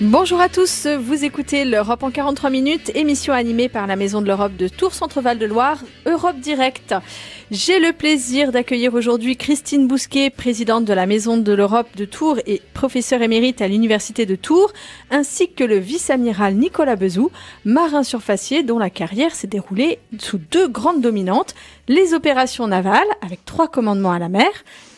Bonjour à tous, vous écoutez l'Europe en 43 minutes, émission animée par la Maison de l'Europe de Tours Centre-Val de Loire, Europe Direct. J'ai le plaisir d'accueillir aujourd'hui Christine Bousquet, présidente de la Maison de l'Europe de Tours et professeure émérite à l'Université de Tours, ainsi que le vice-amiral Nicolas Bezou, marin surfacier dont la carrière s'est déroulée sous deux grandes dominantes, les opérations navales avec trois commandements à la mer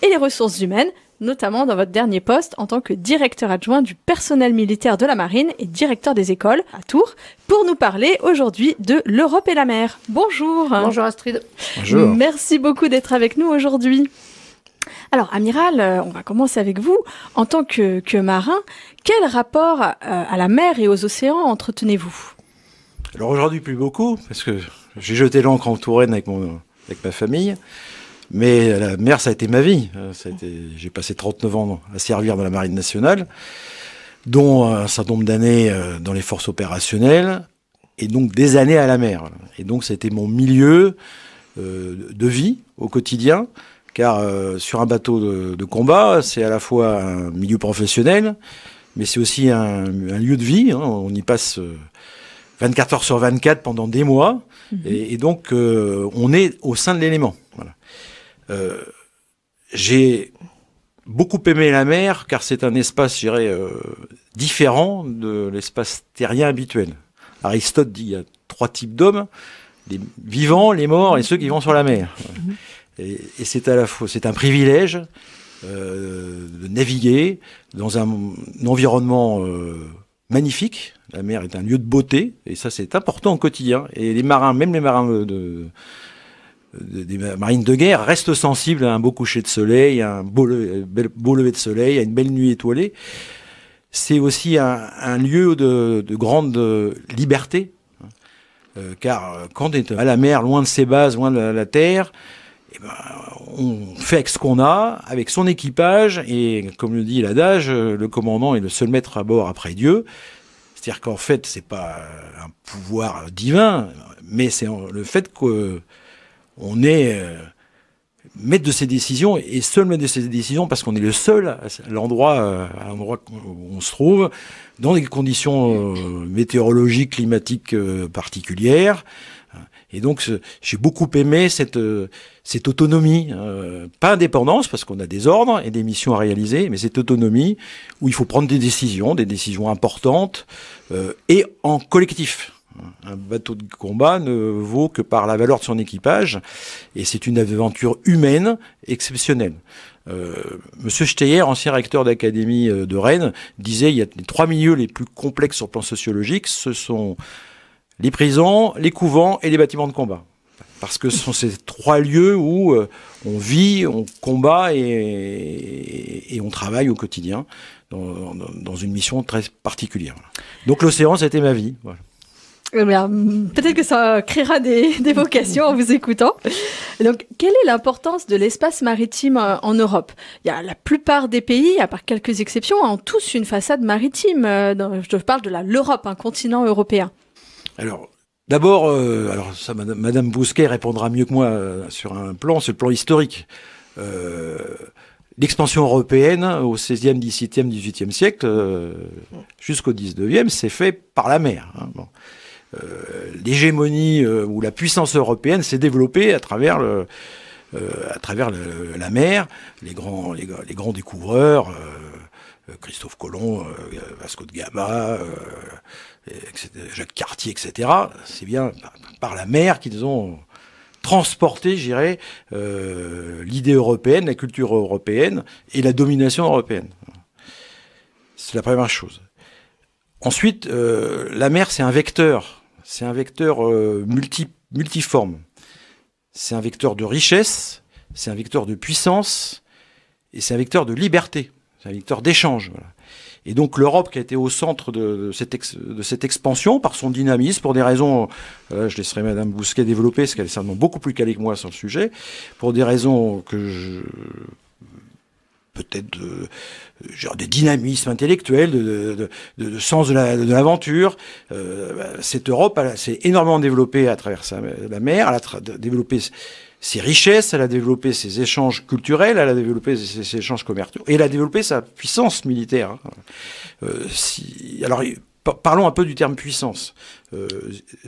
et les ressources humaines notamment dans votre dernier poste en tant que directeur adjoint du personnel militaire de la marine et directeur des écoles à Tours, pour nous parler aujourd'hui de l'Europe et la mer. Bonjour. Bonjour Astrid. Bonjour. Merci beaucoup d'être avec nous aujourd'hui. Alors, amiral, euh, on va commencer avec vous. En tant que, marin, quel rapport euh, à, la mer et aux océans entretenez-vous Alors aujourd'hui, plus beaucoup, parce que j'ai jeté l'encre en Touraine avec, mon, avec ma famille. Mais la mer, ça a été ma vie. Euh, j'ai passé 39 ans à servir dans la Marine nationale, dont un certain nombre d'années euh, dans les forces opérationnelles, et donc des années à la mer. Et donc, ça a été mon milieu euh, de vie au quotidien, car sur un bateau de, combat, c'est à la fois un milieu professionnel, mais c'est aussi un, lieu de vie. Hein. On y passe 24 heures sur 24 pendant des mois, mmh. et, donc on est au sein de l'élément. Euh, j'ai beaucoup aimé la mer car c'est un espace, je dirais, euh, différent de l'espace terrien habituel. Aristote dit qu'il y a trois types d'hommes les vivants, les morts et ceux qui vont sur la mer. Mhm. Et, c'est à la fois, c'est un privilège euh, de naviguer dans un, environnement magnifique. La mer est un lieu de beauté et ça c'est important au quotidien. Et les marins, même les marins de des marines de guerre restent sensible à un beau coucher de soleil, à un beau, lever, de soleil, à une belle nuit étoilée. C'est aussi un, lieu de, grande liberté, hein. euh, car euh, quand on est à la mer, loin de ses bases, loin de la, terre, eh ben, on fait avec ce qu'on a, avec son équipage, et comme le dit l'adage, euh, le commandant est le seul maître à bord après Dieu. C'est-à-dire qu'en fait, c'est pas un pouvoir divin, mais c'est le fait que on est euh, maître de ses décisions et seul maître de ses décisions parce qu'on est le seul à l'endroit euh, où on se trouve, dans des conditions euh, météorologiques, climatiques particulières. Et donc, j'ai beaucoup aimé cette, autonomie, pas indépendance, parce qu'on a des ordres et des missions à réaliser, mais cette autonomie où il faut prendre des décisions, des décisions importantes, et en collectif. Un bateau de combat ne vaut que par la valeur de son équipage, et c'est une aventure humaine exceptionnelle. Euh, Monsieur Steyer, ancien recteur d'académie euh, de Rennes, disait il y a les trois milieux les plus complexes sur le plan sociologique, ce sont les prisons, les couvents et les bâtiments de combat. Parce que ce sont ces trois lieux où euh, on vit, on combat et, on travaille au quotidien dans, une mission très particulière. Donc l'océan, c'était ma vie. Voilà. Eh peut-être que ça créera des, vocations en vous écoutant. Donc, quelle est l'importance de l'espace maritime euh, en Europe Il y a la plupart des pays, à part quelques exceptions, ont tous une façade maritime. Euh, je parle de l'Europe, un continent européen. Alors, d'abord, euh, alors Madame Bousquet répondra mieux que moi sur un plan, c'est le plan historique. L'expansion européenne au 16e, XVIIIe siècle, jusqu'au 19e, s'est fait par la mer. Hein, bon. Euh, l'hégémonie euh, ou la puissance européenne s'est développée à travers le, euh, à travers la mer, les grands, les, grands découvreurs, Christophe Colomb, Vasco de Gama, Jacques Cartier, etc. C'est bien par la mer qu'ils ont transporté, je dirais, l'idée européenne, la culture européenne et la domination européenne. C'est la première chose. Ensuite, la mer, c'est un vecteur c'est un vecteur euh, multi, multiforme. C'est un vecteur de richesse, c'est un vecteur de puissance, et c'est un vecteur de liberté, c'est un vecteur d'échange. Et donc l'Europe qui a été au centre de, cette expansion par son dynamisme, pour des raisons, euh, je laisserai Madame Bousquet développer, parce qu'elle est certainement beaucoup plus calée que moi sur le sujet, pour des raisons que je peut-être de, genre de dynamisme intellectuel, de, sens de l'aventure. Euh, bah, cette Europe, elle, s'est énormément développée à travers la mer, elle a développé ses richesses, elle a développé ses échanges culturels, elle a développé ses, échanges commerciaux, et elle a développé sa puissance militaire. Hein. Euh, alors, parlons un peu du terme puissance. Euh,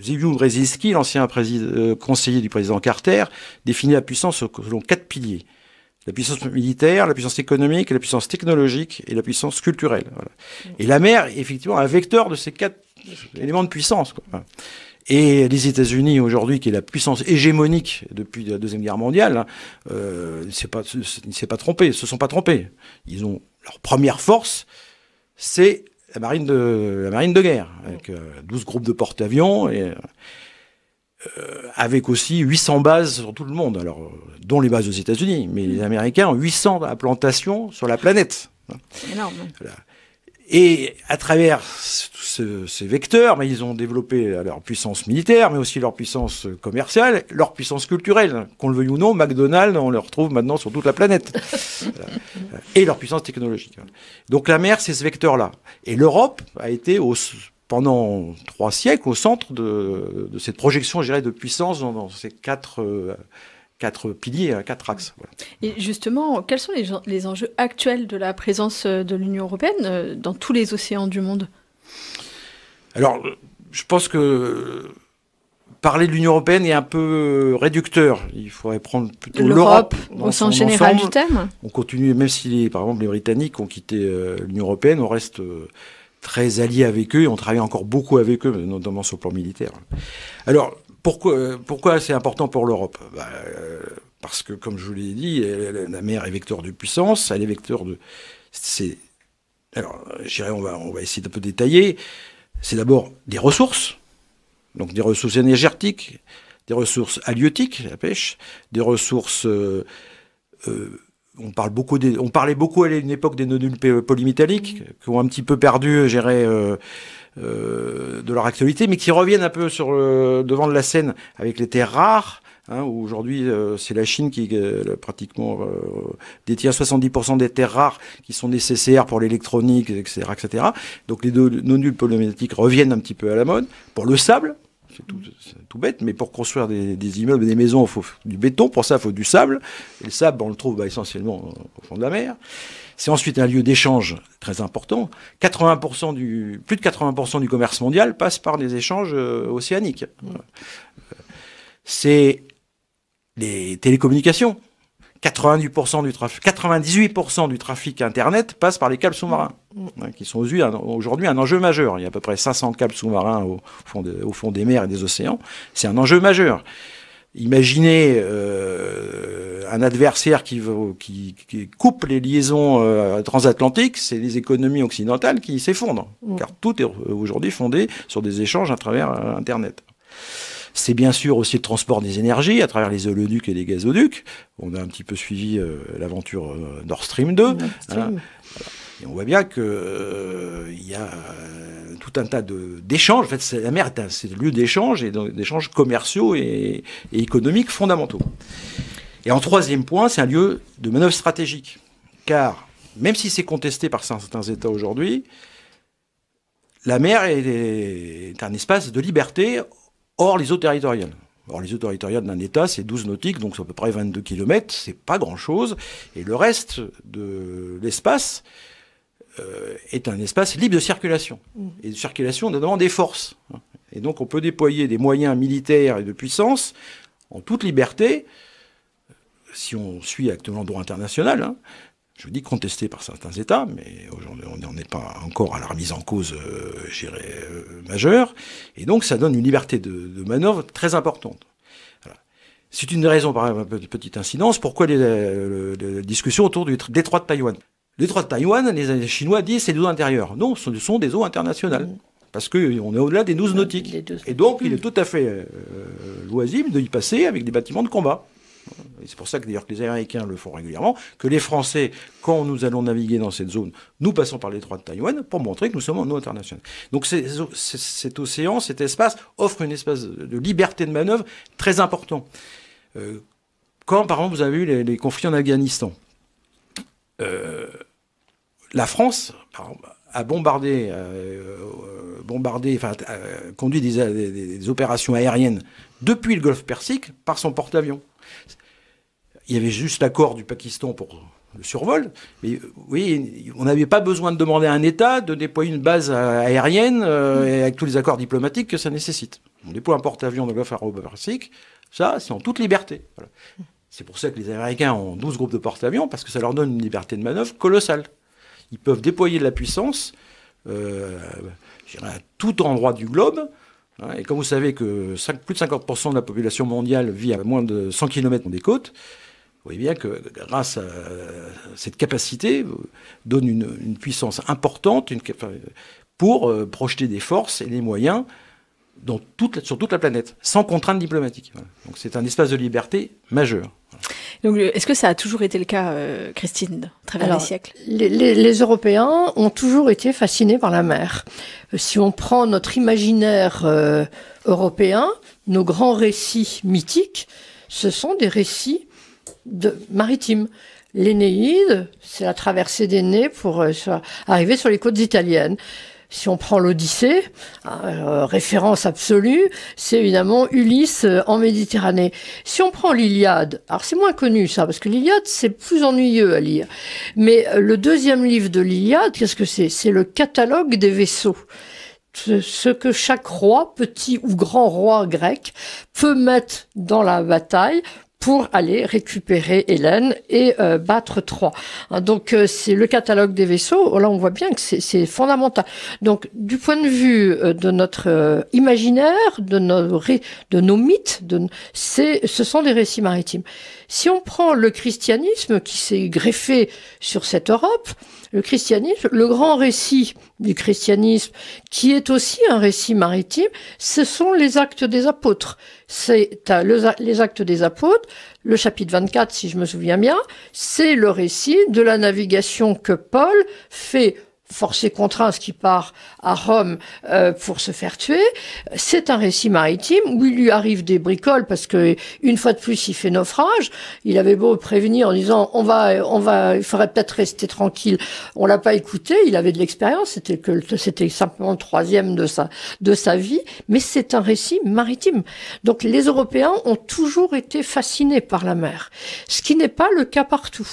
Zbigniew Brzezinski, l'ancien euh, conseiller du président Carter, définit la puissance selon quatre piliers. La puissance militaire, la puissance économique, la puissance technologique et la puissance culturelle. Et la mer, est effectivement, un vecteur de ces quatre éléments de puissance. Et les États-Unis aujourd'hui, qui est la puissance hégémonique depuis la deuxième guerre mondiale, ne hein, euh, s'est pas, trompé, se sont pas trompés. Ils ont leur première force, c'est la marine de la marine de guerre avec 12 euh, groupes de porte-avions et euh, euh, avec aussi 800 bases sur tout le monde, alors euh, dont les bases aux États-Unis, mais les Américains ont 800 implantations sur la planète. Énorme. Et à travers ce, ces vecteurs, mais ils ont développé euh, leur puissance militaire, mais aussi leur puissance commerciale, leur puissance culturelle. Qu'on le veuille ou non, McDonald's, on le retrouve maintenant sur toute la planète. Et leur puissance technologique. Donc la mer, c'est ce vecteur-là. Et l'Europe a été au pendant trois siècles au centre de, cette projection, je dirais, de puissance dans, ces quatre, euh, quatre piliers, euh, quatre axes. Et justement, quels sont les, les, enjeux actuels de la présence euh, de l'Union européenne dans tous les océans du monde Alors, je pense que parler de l'Union européenne est un peu réducteur. Il faudrait prendre plutôt l'Europe au sens général du terme. On continue, même si par exemple les Britanniques ont quitté l'Union européenne, on reste très alliés avec eux et on travaille encore beaucoup avec eux, notamment sur le plan militaire. Alors, pourquoi, euh, pourquoi c'est important pour l'Europe bah, euh, Parce que, comme je vous l'ai dit, la mer est vecteur de puissance, elle est vecteur de... alors, euh, je on va, on va essayer d'un peu détailler. C'est d'abord des ressources, donc des ressources énergétiques, des ressources halieutiques, la pêche, des ressources on, parle beaucoup des, on parlait beaucoup à l'époque époque des nodules polymétalliques, qui ont un petit peu perdu, euh, euh, euh, de leur actualité, mais qui reviennent un peu sur le devant de la scène avec les terres rares. Hein, aujourd'hui, c'est la Chine qui pratiquement détient 70% des terres rares qui sont nécessaires pour l'électronique, etc., etc. Donc les nodules polymétalliques reviennent un petit peu à la mode. Pour le sable, c'est tout, bête, mais pour construire des, immeubles et des maisons, il faut du béton. Pour ça, il faut du sable. Et le sable, on le trouve bah, essentiellement au fond de la mer. C'est ensuite un lieu d'échange très important. 80% du, plus de 80% du commerce mondial passe par des échanges euh, océaniques. Mmh. Euh, c'est les télécommunications. 98% du trafic, du trafic Internet passe par les câbles sous-marins, hein, qui sont aujourd'hui un enjeu majeur. Il y a à peu près 500 câbles sous-marins au, fond des mers et des océans. C'est un enjeu majeur. Imaginez euh, un adversaire qui, coupe les liaisons euh, transatlantiques, c'est les économies occidentales qui s'effondrent, mm. car tout est aujourd'hui fondé sur des échanges à travers euh, Internet. C'est bien sûr aussi le transport des énergies à travers les oléoducs et les gazoducs. On a un petit peu suivi euh, l'aventure euh, Nord Stream 2. Hein. Et on voit bien qu'il euh, y a tout un tas d'échanges. En fait, la mer est un, lieu d'échanges et d'échanges commerciaux et, économiques fondamentaux. Et en troisième point, c'est un lieu de manœuvre stratégique. Car, même si c'est contesté par certains États aujourd'hui, la mer est, un espace de liberté hors les eaux territoriales. Or, les eaux territoriales d'un État, c'est 12 nautiques, donc c'est à peu près 22 km, c'est pas grand-chose. Et le reste de l'espace euh, est un espace libre de circulation. Mmh. Et de circulation, notamment des forces. Et donc, on peut déployer des moyens militaires et de puissance en toute liberté, si on suit actuellement le droit international, hein, je dis contesté par certains États, mais aujourd'hui on n'en est pas encore à la remise en cause, euh, euh, majeure, et donc ça donne une liberté de, manœuvre très importante. C'est une raison, par exemple, petite incidence, pourquoi les, euh, discussion discussions autour du détroit de Taïwan. Le détroit de Taïwan, les Chinois disent c'est des eaux intérieures. Non, ce sont des eaux internationales. Mmh. Parce qu'on est au-delà des 12 mmh, nautiques. Et donc, mmh. il est tout à fait loisible d'y passer avec des bâtiments de combat c'est pour ça que d'ailleurs que les Américains le font régulièrement, que les Français, quand nous allons naviguer dans cette zone, nous passons par l'étroit de Taïwan pour montrer que nous sommes en eau internationale. Donc cet océan, cet espace offre une espace de liberté de manœuvre très important. Euh, quand par exemple vous avez eu les, conflits en Afghanistan, euh, la France a bombardé, euh, a bombardé conduit des opérations aériennes depuis le Golfe Persique par son porte-avions il y avait juste l'accord du Pakistan pour le survol. Mais euh, oui, on n'avait pas besoin de demander à un État de déployer une base aérienne euh, avec tous les accords diplomatiques que ça nécessite. On déploie un porte-avions de l'offre aérobatique, ça, c'est en toute liberté. C'est pour ça que les Américains ont 12 groupes de porte-avions, parce que ça leur donne une liberté de manœuvre colossale. Ils peuvent déployer de la puissance euh, à tout endroit du globe. Hein, et comme vous savez que plus de 50% de la population mondiale vit à moins de 100 km des côtes, vous voyez bien que grâce à cette capacité, donne une, puissance importante une, pour euh, projeter des forces et des moyens toute, sur toute la planète, sans contrainte diplomatique. Donc c'est un espace de liberté majeur. Donc, est-ce que ça a toujours été le cas, euh, Christine, à travers des les siècles les, Européens ont toujours été fascinés par la mer. Euh, si on prend notre imaginaire européen, nos grands récits mythiques, ce sont des récits de, maritime. L'Énéide, c'est la traversée des d'Énée pour euh, arriver sur les côtes italiennes. Si on prend l'Odyssée, euh, référence absolue, c'est évidemment Ulysse euh, en Méditerranée. Si on prend l'Iliade, alors c'est moins connu ça, parce que l'Iliade c'est plus ennuyeux à lire. Mais le deuxième livre de l'Iliade, qu'est-ce que c'est C'est le catalogue des vaisseaux ce que chaque roi, petit ou grand roi grec, peut mettre dans la bataille pour aller récupérer Hélène et euh, battre Troie. Hein, donc euh, c'est le catalogue des vaisseaux. Là, on voit bien que c'est fondamental. Donc du point de vue euh, de notre imaginaire, de nos, de nos mythes, de, ce sont des récits maritimes. Si on prend le christianisme qui s'est greffé sur cette Europe, le christianisme, le grand récit du christianisme, qui est aussi un récit maritime, ce sont les actes des apôtres. C'est euh, les actes des apôtres, le chapitre 24, si je me souviens bien, c'est le récit de la navigation que Paul fait forcé contraint, ce qui part à Rome euh, pour se faire tuer. C'est un récit maritime où il lui arrive des bricoles parce que une fois de plus il fait naufrage. Il avait beau prévenir en disant on va, on va, il faudrait peut-être rester tranquille. On l'a pas écouté. Il avait de l'expérience. C'était que c'était simplement le troisième de sa de sa vie. Mais c'est un récit maritime. Donc les Européens ont toujours été fascinés par la mer, ce qui n'est pas le cas partout.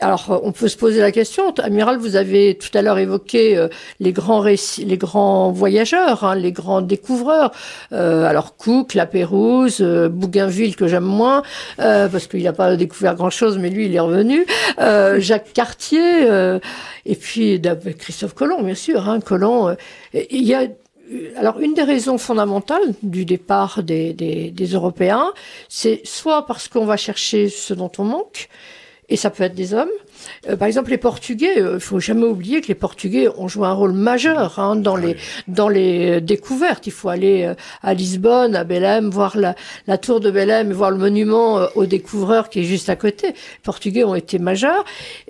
Alors, euh, on peut se poser la question. Amiral, vous avez tout à l'heure évoqué euh, les grands récits, les grands voyageurs, hein, les grands découvreurs. Euh, alors, Cook, La Pérouse, Bougainville que j'aime moins parce qu'il n'a pas découvert grand-chose, mais lui, il est revenu. Jacques Cartier et puis Christophe Colomb, bien sûr. Hein, Colomb. il y a alors, une des raisons fondamentales du départ des, des Européens, c'est soit parce qu'on va chercher ce dont on manque, et ça peut être des hommes. Euh, par exemple, les Portugais, euh, il euh, faut jamais oublier que les Portugais ont joué un rôle majeur hein, ah dans les dans euh, les découvertes. Il faut aller à Lisbonne, à Belém, voir la, la tour de Belém, voir le monument aux découvreurs qui est juste à côté. Les Portugais ont été majeurs,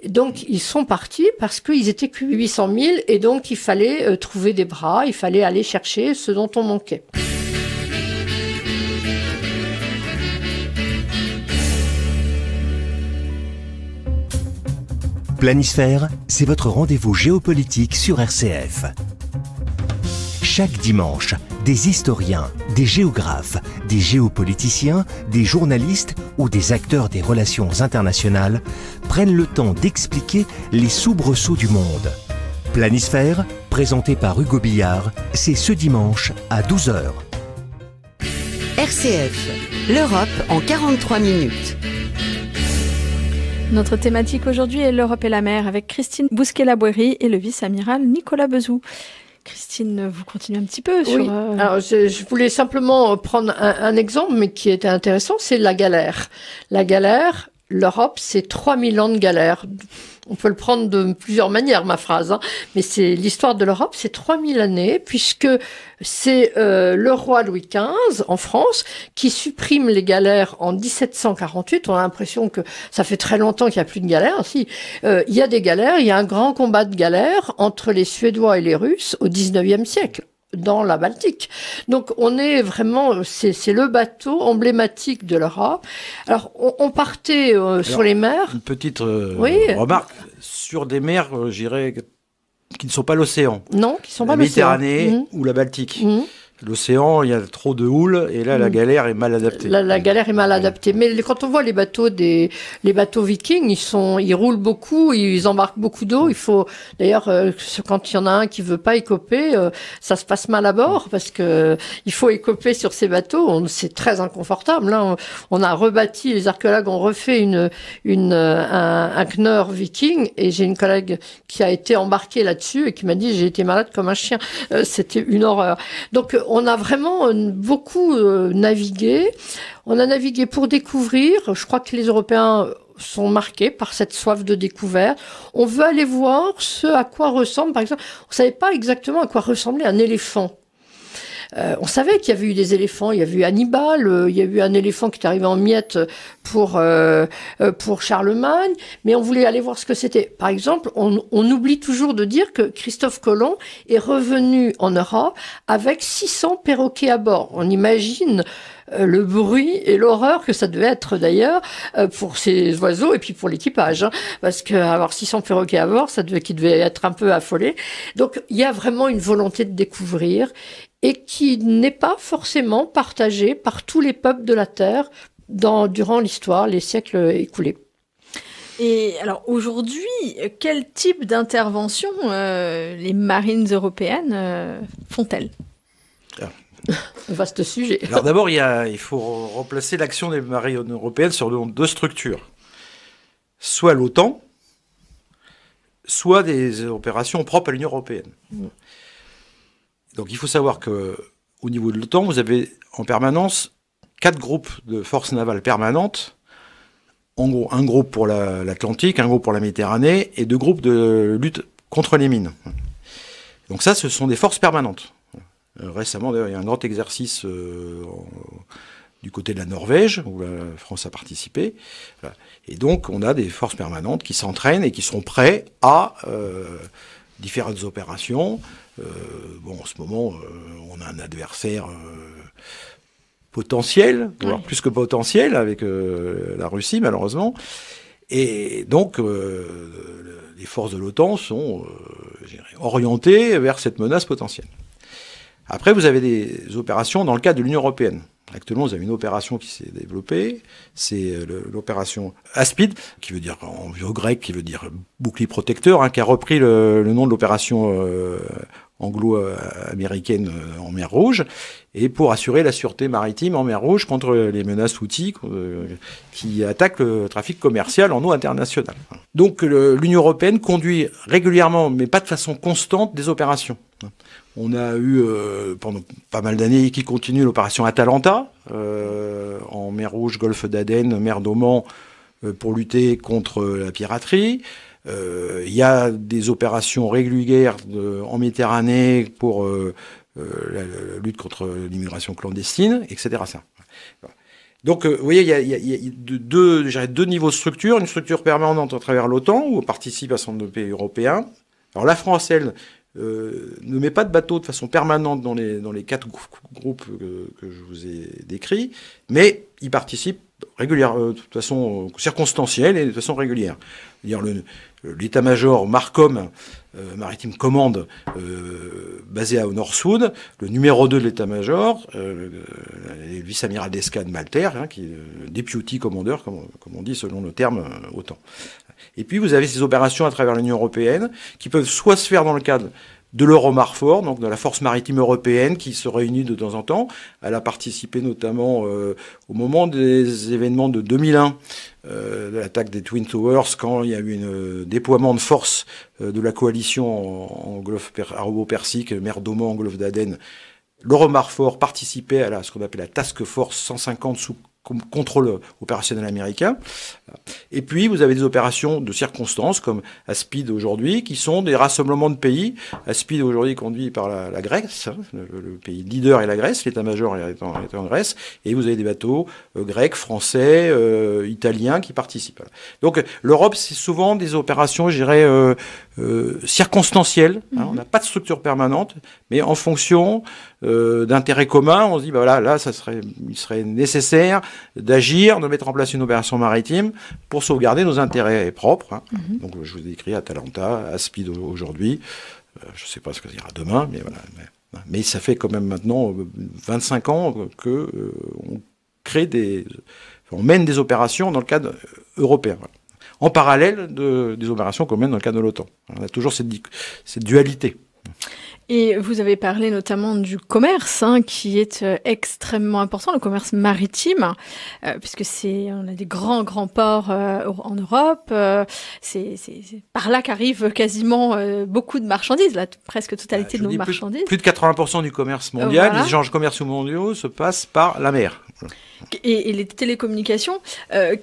donc ils sont partis parce qu'ils étaient que 800 000 et donc il fallait trouver des bras, il fallait aller chercher ce dont on manquait. Planisphère, c'est votre rendez-vous géopolitique sur RCF. Chaque dimanche, des historiens, des géographes, des géopoliticiens, des journalistes ou des acteurs des relations internationales prennent le temps d'expliquer les soubresauts du monde. Planisphère, présenté par Hugo Billard, c'est ce dimanche à 12h. RCF, l'Europe en 43 minutes. Notre thématique aujourd'hui est l'Europe et la mer avec Christine Bousquet-Labouerie et le vice-amiral Nicolas Bezou. Christine, vous continuez un petit peu sur. Oui. Euh, Alors, je, voulais simplement euh, prendre un, un exemple, mais qui était intéressant, c'est la galère. La galère, l'Europe, c'est 3000 ans de galère on peut le prendre de plusieurs manières, ma phrase, hein. mais c'est l'histoire de l'Europe, c'est 3000 années, puisque c'est euh, le roi Louis XV en France qui supprime les galères en 1748. On a l'impression que ça fait très longtemps qu'il n'y a plus de galères. Si, euh, il y a des galères, il y a un grand combat de galères entre les Suédois et les Russes au 19e siècle dans la Baltique. Donc on est vraiment, c'est le bateau emblématique de l'Europe. Alors on, partait euh, sur les mers. Une petite euh, remarque, sur des mers, euh, j'irais, qui ne sont pas l'océan. Non, qui ne sont pas l'océan. Méditerranée mmh. ou la Baltique. Mmh. L'océan, il y a trop de houle et là la mm. galère est mal adaptée. La, galère est mal adaptée. Mais quand on voit les bateaux des les bateaux vikings, ils sont ils roulent beaucoup, ils embarquent beaucoup d'eau. Il faut d'ailleurs euh, quand il y en a un qui veut pas écoper, euh, ça se passe mal à bord parce que euh, il faut écoper sur ces bateaux. C'est très inconfortable. Là, hein. on, a rebâti les archéologues ont refait une une un, un viking et j'ai une collègue qui a été embarquée là-dessus et qui m'a dit j'ai été malade comme un chien. C'était une horreur. Donc on a vraiment euh, beaucoup euh, navigué. On a navigué pour découvrir. Je crois que les Européens sont marqués par cette soif de découverte. On veut aller voir ce à quoi ressemble, par exemple, on ne savait pas exactement à quoi ressemblait un éléphant. Euh, on savait qu'il y avait eu des éléphants, il y avait eu Hannibal, euh, il y a eu un éléphant qui est arrivé en miette pour, euh, pour Charlemagne, mais on voulait aller voir ce que c'était. Par exemple, on, oublie toujours de dire que Christophe Colomb est revenu en Europe avec 600 perroquets à bord. On imagine le bruit et l'horreur que ça devait être d'ailleurs pour ces oiseaux et puis pour l'équipage, hein. parce qu'avoir 600 perroquets à bord, ça devait, qui devait être un peu affolé. Donc il y a vraiment une volonté de découvrir et qui n'est pas forcément partagée par tous les peuples de la Terre dans, durant l'histoire, les siècles écoulés. Et alors aujourd'hui, quel type d'intervention euh, les marines européennes euh, font-elles ah. Vaste sujet. Alors d'abord, il, il faut remplacer l'action des marines européennes sur deux structures. Soit l'OTAN, soit des opérations propres à l'Union européenne. Mm. Donc il faut savoir que au niveau de l'OTAN, vous avez en permanence quatre groupes de forces navales permanentes. En gros, un groupe pour l'Atlantique, un groupe pour la Méditerranée et deux groupes de lutte contre les mines. Donc ça, ce sont des forces permanentes. Euh, récemment, il y a un grand exercice euh, du côté de la Norvège, où la France a participé. Et donc, on a des forces permanentes qui s'entraînent et qui sont prêts à euh, différentes opérations. Euh, bon, en ce moment, euh, on a un adversaire euh, potentiel, plus que potentiel avec la Russie, malheureusement. Et donc, les forces de l'OTAN sont orientées vers cette menace potentielle. Après, vous avez des opérations dans le cadre de l'Union européenne. Actuellement, vous avez une opération qui s'est développée, c'est l'opération ASPID, qui veut dire en vieux grec, qui veut dire bouclier protecteur, hein, qui a repris le, nom de l'opération anglo-américaine euh, en mer Rouge, et pour assurer la sûreté maritime en mer Rouge contre les menaces outils euh, qui attaquent le trafic commercial en eau internationale. Donc l'Union européenne conduit régulièrement, mais pas de façon constante, des opérations. On a eu euh, pendant pas mal d'années qui continue l'opération Atalanta en mer Rouge, Golfe d'Aden, mer d'Oman, pour lutter contre la piraterie. Il euh, y a des opérations régulières en Méditerranée pour euh, euh, la, lutte contre l'immigration clandestine, etc. Ça. Donc, vous voyez, il y a, deux, niveaux de structure. Une structure permanente à travers l'OTAN, où participe à à son pays européens. Alors, la France, elle, ne met pas de bateau de façon permanente dans les, dans les quatre groupes que, je vous ai décrits, mais il participe régulière, de façon circonstancielle et de façon régulière. Dire le, euh, l'état-major Marcom, euh, Maritime Commande, euh, basé à Northwood, le numéro 2 de l'état-major, euh, le euh, vice-amiral d'escadre Malter, hein, qui est deputy commander, comme, comme, on dit selon le terme autant. Et puis vous avez ces opérations à travers l'Union européenne qui peuvent soit se faire dans le cadre de l'Euromarfor, donc de la force maritime européenne qui se réunit de temps en temps. Elle a participé notamment euh, au moment des événements de 2001, euh, de l'attaque des Twin Towers, quand il y a eu un euh, déploiement de force de la coalition en, arabo-persique, mer d'Oman, en golfe d'Aden. L'Euromarfor participait à ce qu'on appelle la Task Force 150 sous contrôle opérationnel américain. Et puis, vous avez des opérations de circonstances, comme ASPID aujourd'hui, qui sont des rassemblements de pays. ASPID aujourd'hui conduit par la, Grèce, hein, le, pays leader est la Grèce, l'état-major est, en, Grèce, et vous avez des bateaux euh, grecs, français, euh, italiens qui participent. Donc, l'Europe, c'est souvent des opérations, je dirais, euh, circonstancielles. Hein, mhm. On n'a pas de structure permanente, mais en fonction d'intérêts euh, d'intérêt commun, on se dit, bah voilà, là, ça serait, il serait nécessaire d'agir, de mettre en place une opération maritime pour sauvegarder nos intérêts propres. Hein. Mhm. Donc, je vous ai écrit Atalanta, Speed aujourd'hui, euh, je ne sais pas ce que ira demain, mais voilà. Hein. Mais, ça fait quand même maintenant 25 euh, ans que on crée des, on mène des opérations dans le cadre européen. en parallèle des opérations qu'on mène dans le cadre de l'OTAN. On a toujours cette dualité. Et vous avez parlé notamment du commerce, hein, qui est euh, extrêmement important, le commerce maritime, euh, puisque c'est, on a des grands, grands ports euh, en Europe. c'est par là qu'arrivent quasiment beaucoup de marchandises, la presque totalité ah, de nos marchandises. Plus, de 80% du commerce mondial, les échanges commerciaux mondiaux se passent par la mer. Et, les télécommunications,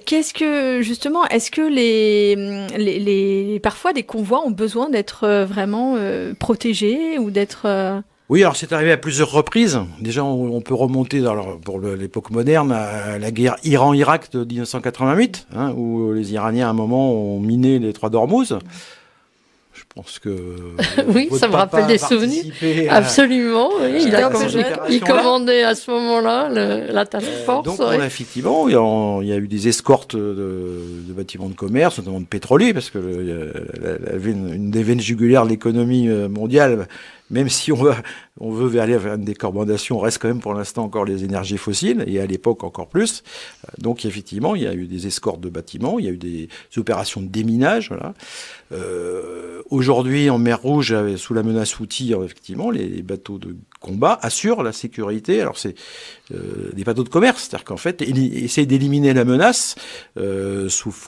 qu'est-ce que justement, est-ce que les, les, les, parfois des convois ont besoin d'être vraiment protégés ou euh, oui, alors c'est arrivé à plusieurs reprises. Déjà, on, peut remonter, pour l'époque moderne, à la guerre Iran-Irak de 1988, hein, où les Iraniens, à un moment, ont miné les trois Dormouz. Je pense que. oui, ça me rappelle des souvenirs. Absolument, oui. il, commandait à ce moment-là la euh, force. donc, effectivement, il y a, eu des escortes de, bâtiments de commerce, notamment de pétrolier, parce que y avait une, une des veines jugulaires de l'économie euh, mondiale même si on va on veut aller vers une décarbonation, on reste quand même pour l'instant encore les énergies fossiles, et à l'époque encore plus. Euh, donc effectivement, il y a eu des escortes de bâtiments, il y a eu des opérations de déminage. Euh, aujourd'hui, en mer Rouge, euh, sous la menace outil, effectivement, les, bateaux de combat assurent la sécurité. Alors c'est des bateaux de commerce, c'est-à-dire qu'en fait, ils essayent d'éliminer la menace,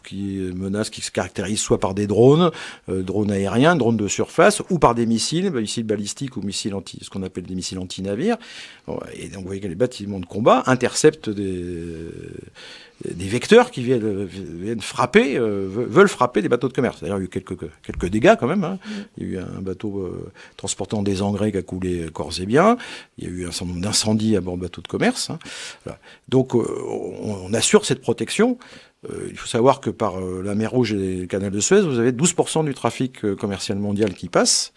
qui menace qui se caractérise soit par des drones, drones aériens, drones de surface, ou par des missiles, missiles balistiques ou missiles anti on appelle des missiles anti-navires. Et donc, vous voyez que les bâtiments de combat interceptent des, vecteurs qui viennent, frapper, euh, veulent frapper des bateaux de commerce. D'ailleurs, il y a eu quelques, dégâts quand même. Hein. Il y a eu un bateau euh, transportant des engrais qui a coulé euh, corps et bien. Il y a eu un certain nombre d'incendies à bord de bateaux de commerce. Hein. Donc, on, assure cette protection. il faut savoir que par la mer Rouge et le canal de Suez, vous avez 12% du trafic commercial mondial qui passe.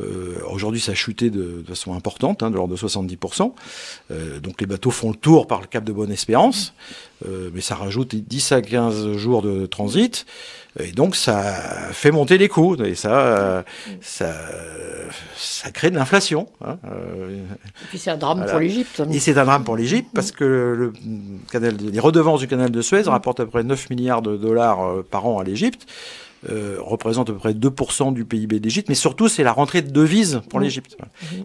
Euh, aujourd'hui, ça a chuté de, façon importante, hein, de l'ordre de 70%. Euh, donc les bateaux font le tour par le cap de Bonne-Espérance, euh, mais ça rajoute 10 à 15 jours de transit. Et donc ça fait monter les coûts et ça, ça, ça crée de l'inflation. Hein, et puis c'est un drame pour l'Égypte. Et c'est un drame pour l'Égypte parce que le canal, les redevances du canal de Suez rapportent à peu près 9 milliards de dollars par an à l'Égypte. Euh, représente à peu près 2% du PIB d'Égypte, mais surtout c'est la rentrée de devises pour l'Égypte.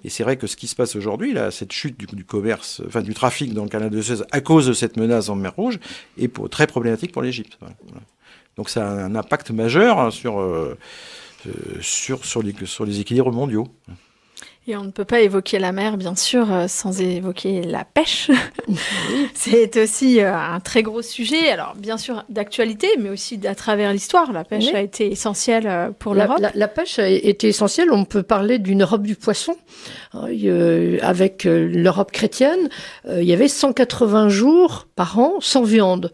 Et c'est vrai que ce qui se passe aujourd'hui, là, cette chute du, commerce, enfin du trafic dans le canal de Suez à cause de cette menace en mer Rouge, est très problématique pour l'Égypte. Donc ça a un impact majeur hein, euh, euh, sur, sur, sur les équilibres mondiaux. Et on ne peut pas évoquer la mer, bien sûr, euh, sans évoquer la pêche. c'est aussi euh, un très gros sujet, alors bien sûr d'actualité, mais aussi à travers l'histoire. La pêche a été essentielle euh, pour l'Europe. La, la, pêche a été essentielle. On peut parler d'une Europe du poisson. Avec l'Europe chrétienne, il y avait 180 jours par an sans viande.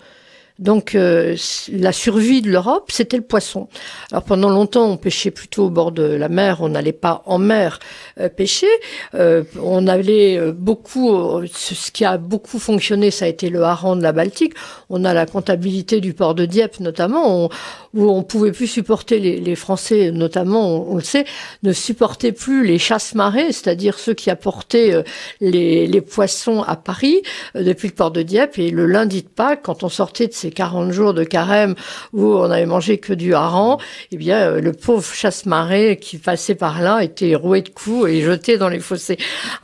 Donc euh, la survie de l'Europe, c'était le poisson. Alors pendant longtemps, on pêchait plutôt au bord de la mer, on n'allait pas en mer euh, pêcher. Euh, on allait beaucoup, ce qui a beaucoup fonctionné, ça a été le hareng de la Baltique. On a la comptabilité du port de Dieppe notamment, où on pouvait plus supporter, les, Français notamment, on, le sait, ne supportaient plus les chasses marées cest c'est-à-dire ceux qui apportaient les, les poissons à Paris depuis le port de Dieppe. Et le lundi de Pâques, quand on sortait de ces 40 jours de carême où on avait mangé que du hareng, eh bien, euh, le pauvre chasse-marée qui passait par là était roué de coups et jeté dans les fossés.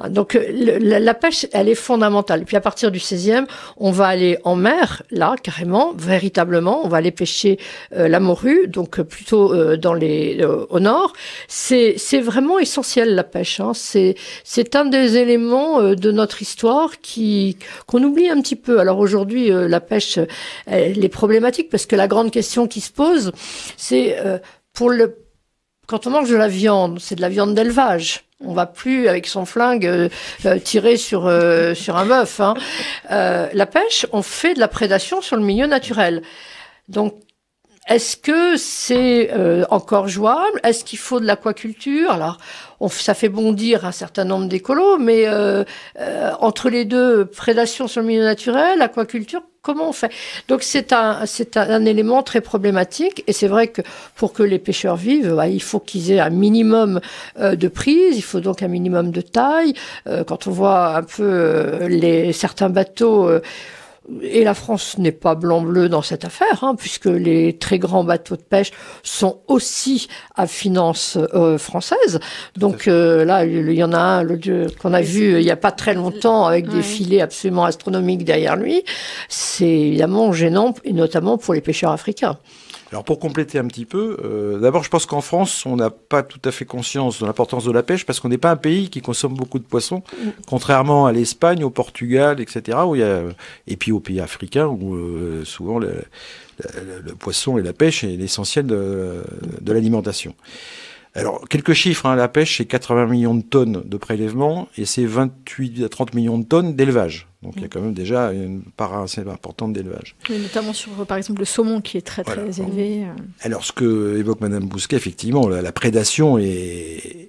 Donc, euh, la, pêche, elle est fondamentale. Puis à partir du 16e, on va aller en mer, là, carrément, véritablement. On va aller pêcher euh, la morue, donc plutôt dans les, au nord. C'est vraiment essentiel, la pêche. Hein. C'est un des éléments de notre histoire qui qu'on oublie un petit peu. Alors aujourd'hui, la pêche, euh, les problématiques, parce que la grande question qui se pose, c'est euh, pour le quand on mange de la viande, c'est de la viande d'élevage. On va plus avec son flingue euh, tirer sur sur un meuf. Hein. la pêche, on fait de la prédation sur le milieu naturel. Donc est-ce que c'est encore jouable Est-ce qu'il faut de l'aquaculture Alors, ça fait bondir un certain nombre d'écolos, mais entre les deux, prédation sur le milieu naturel, aquaculture, comment on fait Donc c'est un, c'est un, élément très problématique et c'est vrai que pour que les pêcheurs vivent, bah, il faut qu'ils aient un minimum euh, de prise, il faut donc un minimum de taille. Euh, quand on voit un peu euh, les certains bateaux et la France n'est pas blanc-bleu dans cette affaire, hein, puisque les très grands bateaux de pêche sont aussi à finance euh, française. Donc euh, là, il y en a un euh, qu'on a vu il n'y a pas très longtemps avec des filets absolument astronomiques derrière lui. C'est évidemment gênant, et notamment pour les pêcheurs africains. Alors pour compléter un petit peu, euh, d'abord je pense qu'en France on n'a pas tout à fait conscience de l'importance de la pêche parce qu'on n'est pas un pays qui consomme beaucoup de poissons, mm. contrairement à l'Espagne, au Portugal, etc. Où il y a, et puis aux pays africains où euh, souvent le, poisson et la pêche est l'essentiel de, de l'alimentation. Alors, quelques chiffres, hein. la pêche, c'est 80 millions de tonnes de prélèvement et c'est 28 à 30 millions de tonnes d'élevage. Donc il y a mm. quand même déjà une part assez importante d'élevage. notamment sur, par exemple, le saumon qui est très très élevé. Euh. Alors ce que évoque Madame Bousquet, effectivement, la, prédation est,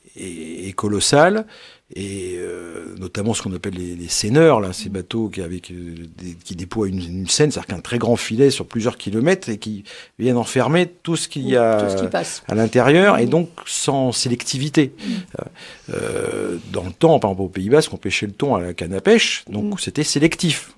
colossale et euh, notamment ce qu'on appelle les, les seineurs, là, ces mm. bateaux qui, avec, euh, qui déploient une, une scène, c'est-à-dire qu'un très grand filet sur plusieurs kilomètres et qui viennent enfermer tout ce qu'il y a à l'intérieur et mm. donc sans sélectivité. Mm. Euh, dans le temps, par exemple au Pays Basque, on pêchait le thon à la canne à pêche, donc c'était sélectif.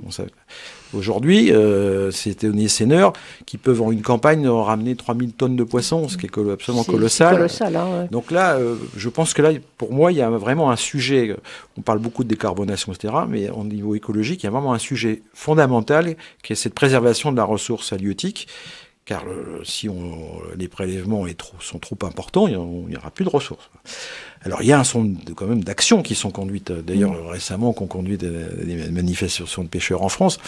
Aujourd'hui, euh, c'est des seineurs qui peuvent en une campagne ramener 3000 tonnes de poissons, ce qui est absolument colossal. Hein, Donc là, euh, je pense que là, pour moi, il y a vraiment un sujet. On parle beaucoup de décarbonation, etc., mais au niveau écologique, il y a vraiment un sujet fondamental qui est cette préservation de la ressource halieutique car euh, si les prélèvements sont trop importants, il n'y aura plus de ressources. Alors il y a un certain quand même d'actions qui sont conduites, euh, d'ailleurs mm. récemment qu'on conduit des, manifestations de pêcheurs en France,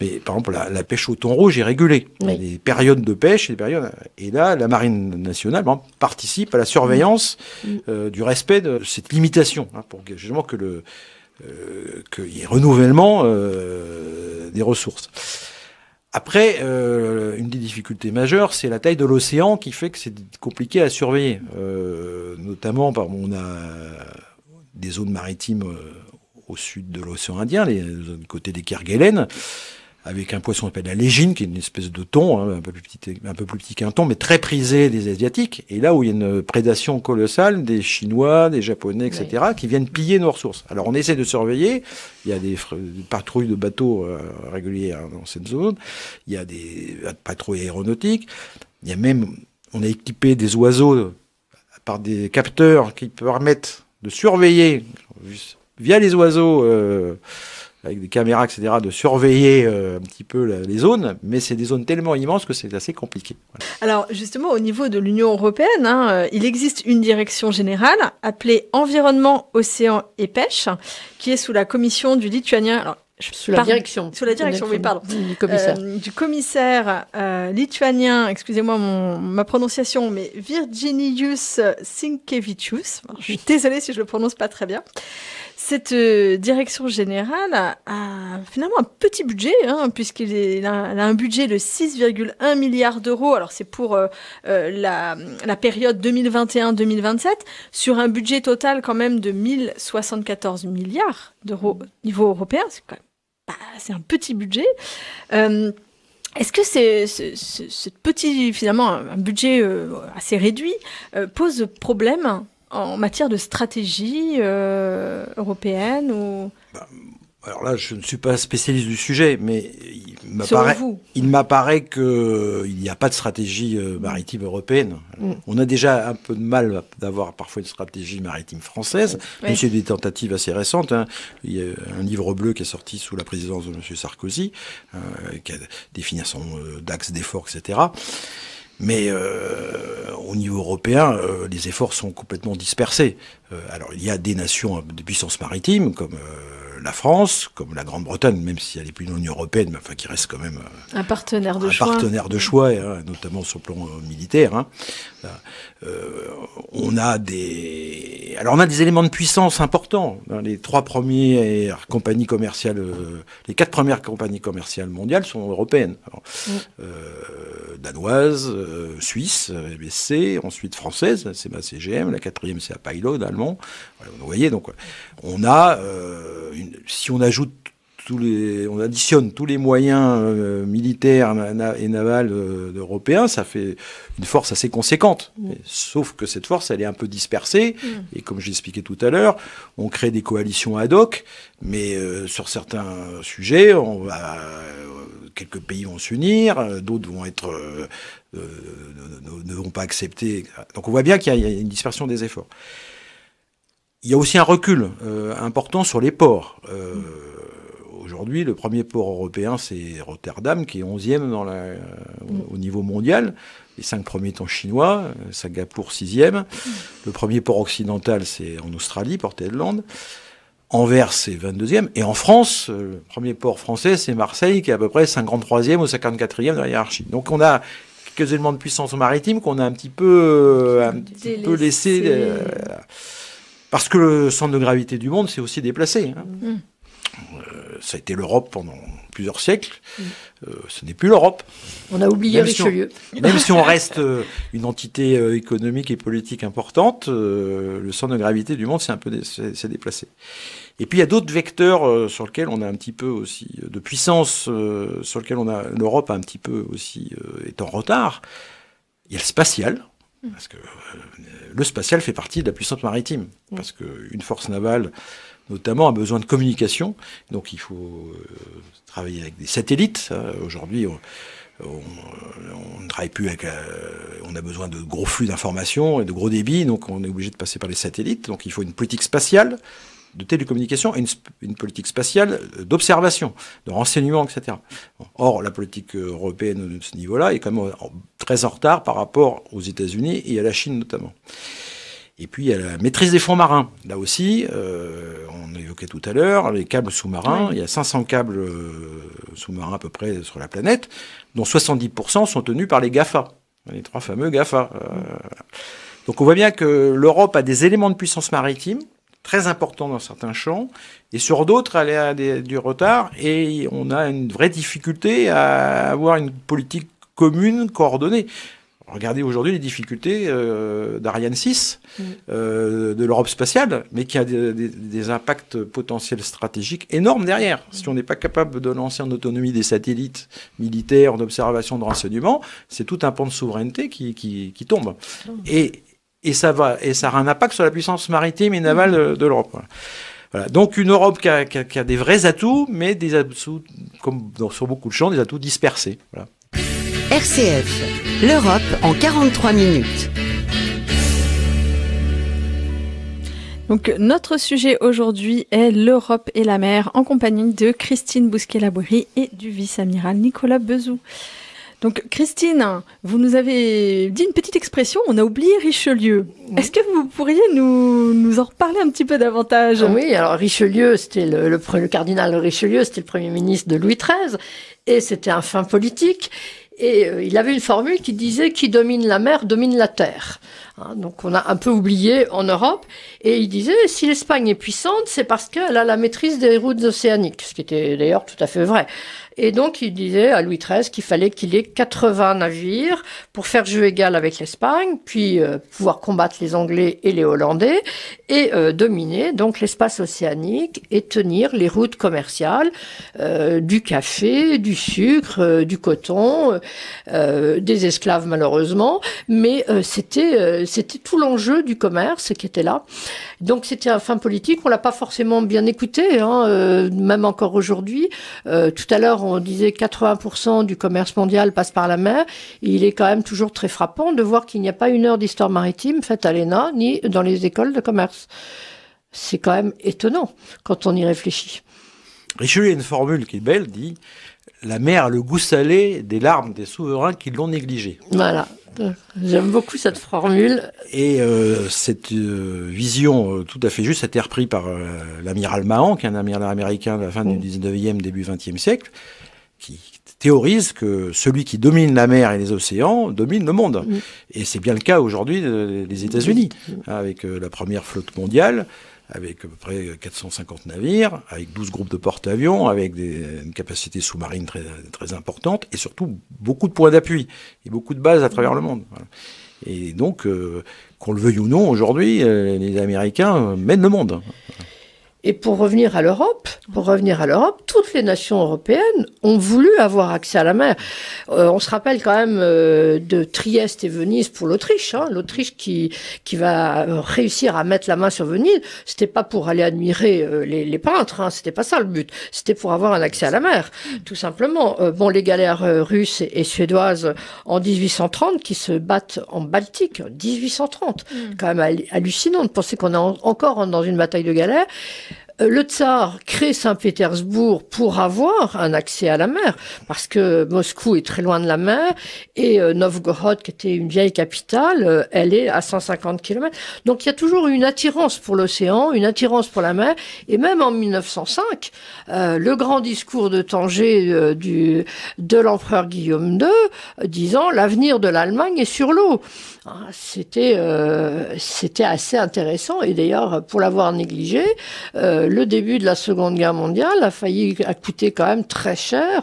mais par exemple la, pêche au thon rouge est régulée. Il y a des périodes de pêche, des périodes, et là la marine nationale participe à la surveillance mm. Mm. Euh, du respect de cette limitation, hein, pour justement que le qu'il y ait renouvellement des ressources. Après, euh, une des difficultés majeures, c'est la taille de l'océan qui fait que c'est compliqué à surveiller. Euh, notamment, par, on a des zones maritimes euh, au sud de l'océan Indien, les, zones côté des Kerguelen avec un poisson appelé la légine, qui est une espèce de thon, hein, un, peu plus petit, qu'un thon, mais très prisé des Asiatiques. Et là où il y a une prédation colossale des Chinois, des Japonais, etc., qui viennent piller nos ressources. Alors on essaie de surveiller. Il y a des, patrouilles de bateaux euh, régulières hein, dans cette zone. Il y a des euh, patrouilles aéronautiques. Il y a même, on a équipé des oiseaux euh, par des capteurs qui permettent de surveiller via les oiseaux avec des caméras, etc., de surveiller euh, un petit peu les zones, mais c'est des zones tellement immenses que c'est assez compliqué. Alors justement, au niveau de l'Union européenne, hein, euh, il existe une direction générale appelée Environnement, Océan et Pêche, qui est sous la commission du lituanien. Alors, sous la direction. Sous la direction, oui, pardon. Du commissaire. Euh, lituanien, excusez-moi ma prononciation, mais Virginius Sinkevicius. je suis désolée si je le prononce pas très bien. Cette euh, direction générale a, finalement un petit budget, puisqu'elle hein, puisqu'il a, un budget de 6,1 milliards d'euros. Alors c'est pour euh, euh, la, période 2021-2027, sur un budget total quand même de 1074 milliards d'euros au niveau européen. C'est quand même un petit budget. est-ce que ce, petit, finalement, un budget assez réduit, pose problème en matière de stratégie euh, européenne ou... Bah, alors là, je ne suis pas spécialiste du sujet, mais il m'apparaît, qu'il n'y a pas de stratégie euh, maritime européenne. Mm. On a déjà un peu de mal d'avoir parfois une stratégie maritime française, oui. mais c'est des tentatives assez récentes. Hein. Il y a un livre bleu qui est sorti sous la présidence de M. Sarkozy, euh, qui a défini son axe d'effort, etc. Mais euh, au niveau européen, euh, les efforts sont complètement dispersés. Euh, alors il y a des nations de puissance maritime, comme la France, comme la Grande-Bretagne, même si elle n'est plus une Union européenne, mais enfin qui reste quand même euh, un partenaire de choix, partenaire de choix hein, notamment sur le plan euh, militaire. Hein. Euh, on a des, alors on des éléments de puissance importants. Les trois premières compagnies commerciales, les quatre premières compagnies commerciales mondiales sont européennes, alors, Suisse, danoises, ensuite française, c'est ma CGM, la quatrième c'est Apailod, allemand, vous voyez, donc on a, euh, si on ajoute tous les, on additionne tous les moyens euh, militaires et navals euh, européens, ça fait une force assez conséquente. Mm. Sauf que cette force, elle est un peu dispersée. Mm. Et comme je l'expliquais tout à l'heure, on crée des coalitions ad hoc, mais sur certains sujets, on va, quelques pays vont s'unir, d'autres vont être ne, vont pas accepter. Donc on voit bien qu'il y a une dispersion des efforts. Il y a aussi un recul euh, important sur les ports. Euh, aujourd'hui, le premier port européen, c'est Rotterdam, qui est 11e dans la, mm. au niveau mondial. Les cinq premiers temps chinois, euh, Singapour 6e. Mm. Le premier port occidental, c'est en Australie, Port Land. Anvers, c'est 22e. Et en France, le premier port français, c'est Marseille, qui est à peu près 53e ou 54e dans la hiérarchie. Donc on a quelques éléments de puissance maritime qu'on a un petit peu, un peu laissé. Parce que le centre de gravité du monde s'est aussi déplacé. Hein. Mm. Euh, ça a été l'Europe pendant plusieurs siècles. Mm. Euh, ce n'est plus l'Europe. On a oublié même Richelieu. même si on reste euh, une entité économique et politique importante, le centre de gravité du monde s'est un peu déplacé. Et puis il y a d'autres vecteurs sur lesquels on a un petit peu aussi de puissance, sur lesquels on a l'Europe un petit peu aussi est en retard. Il y a le spatial. Parce que euh, le spatial fait partie de la puissance maritime. Parce qu'une force navale, notamment, a besoin de communication. Donc il faut euh, travailler avec des satellites. Hein. Aujourd'hui, on, ne travaille plus avec. Euh, on a besoin de gros flux d'informations et de gros débits. Donc on est obligé de passer par les satellites. Donc il faut une politique spatiale de télécommunications et une, politique spatiale euh, d'observation, de renseignement, etc. Or, la politique euh, européenne de ce niveau-là est quand même euh, très en retard par rapport aux États-Unis et à la Chine notamment. Et puis, il y a la maîtrise des fonds marins. Là aussi, on évoquait tout à l'heure les câbles sous-marins. Il y a 500 câbles sous-marins à peu près sur la planète, dont 70% sont tenus par les GAFA, les trois fameux GAFA. donc, on voit bien que l'Europe a des éléments de puissance maritime, très important dans certains champs, et sur d'autres, elle a des, du retard, et on a une vraie difficulté à avoir une politique commune, coordonnée. Regardez aujourd'hui les difficultés euh, d'Ariane 6, mm. euh, de l'Europe spatiale, mais qui a des, impacts potentiels stratégiques énormes derrière. Si on n'est pas capable de lancer en autonomie des satellites militaires, d'observation, de renseignement, c'est tout un pan de souveraineté qui, tombe. Mm. Et et ça va et ça a un impact sur la puissance maritime et navale de, l'Europe. Donc une Europe qui a, des vrais atouts, mais des atouts, comme sur beaucoup de champs, des atouts dispersés. RCF, l'Europe en 43 minutes. Donc notre sujet aujourd'hui est l'Europe et la mer en compagnie de Christine Bousquet-Laboury et du vice-amiral Nicolas Bezou. Donc Christine, vous nous avez dit une petite expression, on a oublié Richelieu. Est-ce que vous pourriez nous, en reparler un petit peu davantage Oui, alors Richelieu, c'était le, cardinal Richelieu, c'était le premier ministre de Louis XIII, et c'était un fin politique. Et euh, il avait une formule qui disait qui domine la mer domine la terre. Hein donc on a un peu oublié en Europe. Et il disait si l'Espagne est puissante, c'est parce qu'elle a la maîtrise des routes océaniques, ce qui était d'ailleurs tout à fait vrai. Et donc, il disait à Louis XIII qu'il fallait qu'il ait 80 navires pour faire jeu égal avec l'Espagne, puis euh, pouvoir combattre les Anglais et les Hollandais, et euh, dominer donc l'espace océanique et tenir les routes commerciales euh, du café, du sucre, du coton, des esclaves malheureusement, mais c'était c'était tout l'enjeu du commerce qui était là. Donc c'était un fin politique, on l'a pas forcément bien écouté, hein, euh, même encore aujourd'hui. Euh, tout à l'heure, on disait 80% du commerce mondial passe par la mer. Il est quand même toujours très frappant de voir qu'il n'y a pas une heure d'histoire maritime faite à l'ENA ni dans les écoles de commerce. C'est quand même étonnant quand on y réfléchit. Richelieu a une formule qui est belle, dit la mer a le goût salé des larmes des souverains qui l'ont négligée. Voilà, J'aime beaucoup cette formule. Et euh, cette euh, vision euh, tout à fait juste a été reprise par l'amiral Mahan, qui est un amiral américain de la fin du 19e, mm. début 20e siècle, qui théorise que celui qui domine la mer et les océans domine le monde. Mm. Et c'est bien le cas aujourd'hui des États-Unis, mm. avec la première flotte mondiale avec à peu près 450 navires, avec 12 groupes de porte-avions, avec des, une capacité sous-marine très, importante, et surtout beaucoup de points d'appui, et beaucoup de bases à travers le monde. Et donc, euh, qu'on le veuille ou non, aujourd'hui, euh, les Américains mènent le monde. Et pour revenir à l'Europe, pour revenir à l'Europe, toutes les nations européennes ont voulu avoir accès à la mer. Euh, on se rappelle quand même euh, de Trieste et Venise pour l'Autriche. Hein, L'Autriche qui qui va euh, réussir à mettre la main sur Venise, c'était pas pour aller admirer les, les, peintres, hein, c'était pas ça le but. C'était pour avoir un accès à la mer, tout simplement. bon, les galères russes et, suédoises en 1830 qui se battent en Baltique, 1830, mm. quand même hallucinant de penser qu'on est encore dans une bataille de galères. Euh, le tsar crée Saint-Pétersbourg pour avoir un accès à la mer, parce que Moscou est très loin de la mer, et euh, Novgorod, qui était une vieille capitale, euh, elle est à 150 km. Donc il y a toujours une attirance pour l'océan, une attirance pour la mer, et même en 1905, le grand discours de Tanger du, de l'empereur Guillaume II, disant l'avenir de l'Allemagne est sur l'eau. Ah, c'était c'était assez intéressant, et d'ailleurs, pour l'avoir négligé, le début de la Seconde Guerre mondiale a failli coûter quand même très cher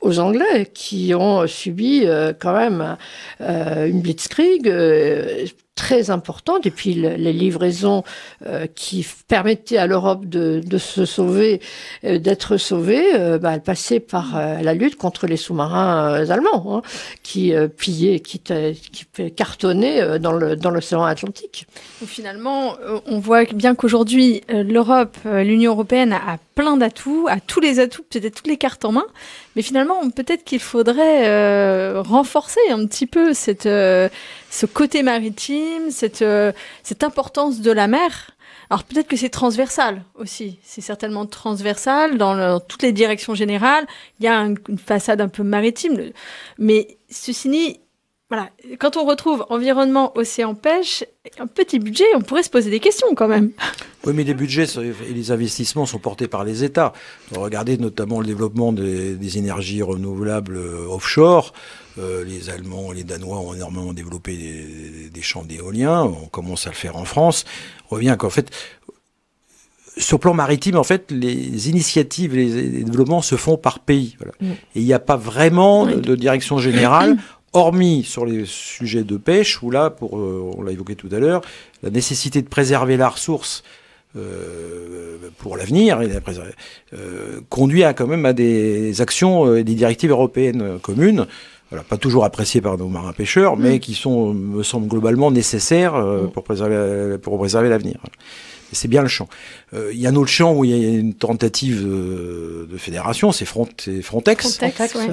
aux Anglais qui ont subi euh, quand même euh, une blitzkrieg euh, très importante. Et puis les livraisons euh, qui permettaient à l'Europe de, de, se sauver, euh, d'être sauvée, euh, bah, passaient par euh, la lutte contre les sous-marins allemands hein, qui pillaient, qui, qui cartonnaient dans, le, dans l'océan Atlantique. Finalement, on voit bien qu'aujourd'hui, l'Europe, l'Union européenne a plein d'atouts, a tous les atouts, peut-être toutes les cartes en main. Mais finalement, peut-être qu'il faudrait euh, renforcer un petit peu cette, euh, ce côté maritime, cette, euh, cette importance de la mer. Alors peut-être que c'est transversal aussi. C'est certainement transversal dans, toutes les directions générales. Il y a une façade un peu maritime, mais ceci dit, quand on retrouve environnement, océan, pêche, un petit budget, on pourrait se poser des questions quand même. Oui, mais les budgets et les investissements sont portés par les États. Regardez notamment le développement des, énergies renouvelables euh, offshore. Euh, les Allemands et les Danois ont énormément développé des, champs d'éolien. On commence à le faire en France. On revient qu'en fait, sur le plan maritime, en fait, les initiatives, les, développements se font par pays. Mm. Et il n'y a pas vraiment de direction générale. hormis sur les sujets de pêche, où là, pour, euh, on l'a évoqué tout à l'heure, la nécessité de préserver la ressource euh, pour l'avenir euh, conduit à quand même à des actions, et des directives européennes communes. pas toujours appréciées par nos marins pêcheurs, mais mm. qui sont, me semble, globalement nécessaires mm. pour préserver, pour préserver l'avenir c'est bien le champ. Il y a un autre champ où il y a une tentative de, fédération, c'est Frontex. Frontex, mm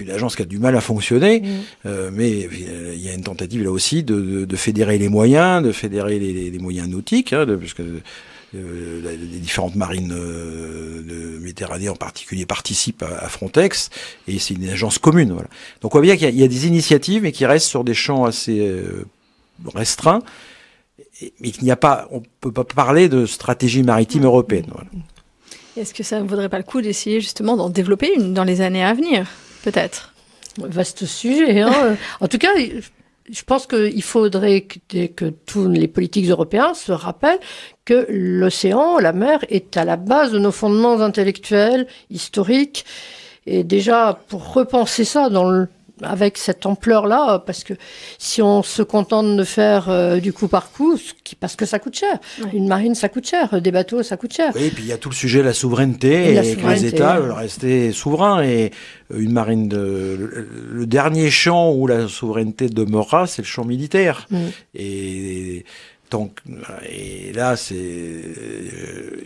une agence qui a du mal à fonctionner, mm. euh, mais euh, il y a une tentative là aussi de, fédérer les moyens, de fédérer les, moyens nautiques, hein, puisque euh, les différentes marines de Méditerranée en particulier participent à, Frontex et c'est une agence commune. Donc on voit bien qu'il y, a des initiatives mais qui restent sur des champs assez restreints mais il n'y a pas, on peut pas parler de stratégie maritime mm. européenne. Est-ce que ça ne vaudrait pas le coup d'essayer justement d'en développer une dans les années à venir Peut-être. Vaste sujet. Hein. en tout cas, je pense qu'il faudrait que, que, tous les politiques européens se rappellent que l'océan, la mer, est à la base de nos fondements intellectuels, historiques. Et déjà, pour repenser ça dans le, avec cette ampleur-là, parce que si on se contente de faire euh, du coup par coup, parce que ça coûte cher. Une marine, ça coûte cher. Des bateaux, ça coûte cher. Oui, et puis il y a tout le sujet de la souveraineté et, les États veulent rester souverains. Et euh, une marine de. Le, dernier champ où la souveraineté demeurera, c'est le champ militaire. Mm. et donc, et là, c'est. Euh,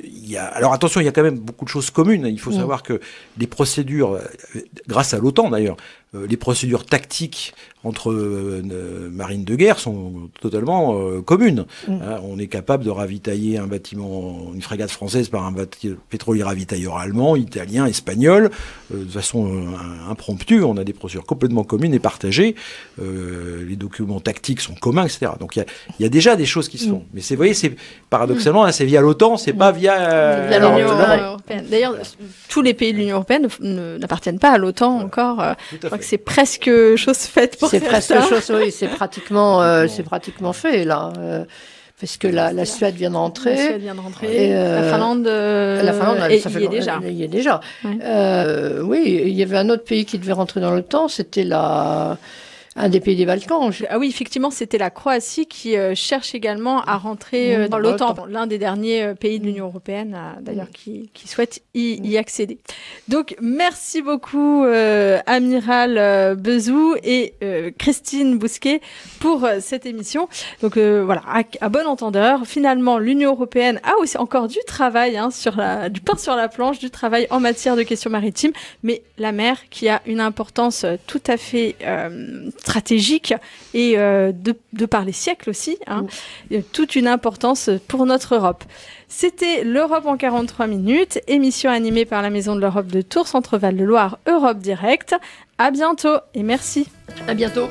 alors attention, il y a quand même beaucoup de choses communes. Il faut mm. savoir que les procédures, grâce à l'OTAN d'ailleurs, euh, les procédures tactiques entre euh, euh, marines de guerre sont totalement communes. Mm. Hein, on est capable de ravitailler un bâtiment, une frégate française par un pétrolier ravitailleur allemand, italien, espagnol, de façon impromptue. On a des procédures complètement communes et partagées. les documents tactiques sont communs, etc. Donc il y, a déjà des choses qui se mm. font. Mais vous voyez, c'est paradoxalement, mm. hein, c'est via l'OTAN, c'est pas via, l'Union européenne. D'ailleurs, tous les pays de l'Union européenne n'appartiennent pas à l'OTAN encore c'est presque chose faite pour C'est presque Chose, oui, c'est pratiquement, euh, c'est pratiquement fait là. Euh, parce que la, Suède vient de rentrer. La Suède vient de rentrer. Et, euh, la Finlande, la Finlande y, est déjà. y est déjà. oui, il y avait un autre pays qui devait rentrer dans le temps, c'était la un des pays des Balkans. Ah oui, effectivement, c'était la Croatie qui euh, cherche également à rentrer euh, dans mmh, l'OTAN, l'un des derniers euh, pays de l'Union européenne, d'ailleurs, mmh. qui, qui, souhaite y, y, accéder. Donc, merci beaucoup, euh, Amiral Bezou et Christine Bousquet, pour cette émission. Donc, voilà, à, à, bon entendeur, finalement, l'Union européenne a aussi encore du travail, hein, sur la, du pain sur la planche, du travail en matière de questions maritimes, mais la mer qui a une importance tout à fait stratégique et euh, de, par les siècles aussi, hein, mm. euh, toute une importance pour notre Europe. C'était l'Europe en 43 minutes, émission animée par la Maison de l'Europe de Tours, Centre-Val de Loire, Europe Direct. À bientôt et merci. À bientôt.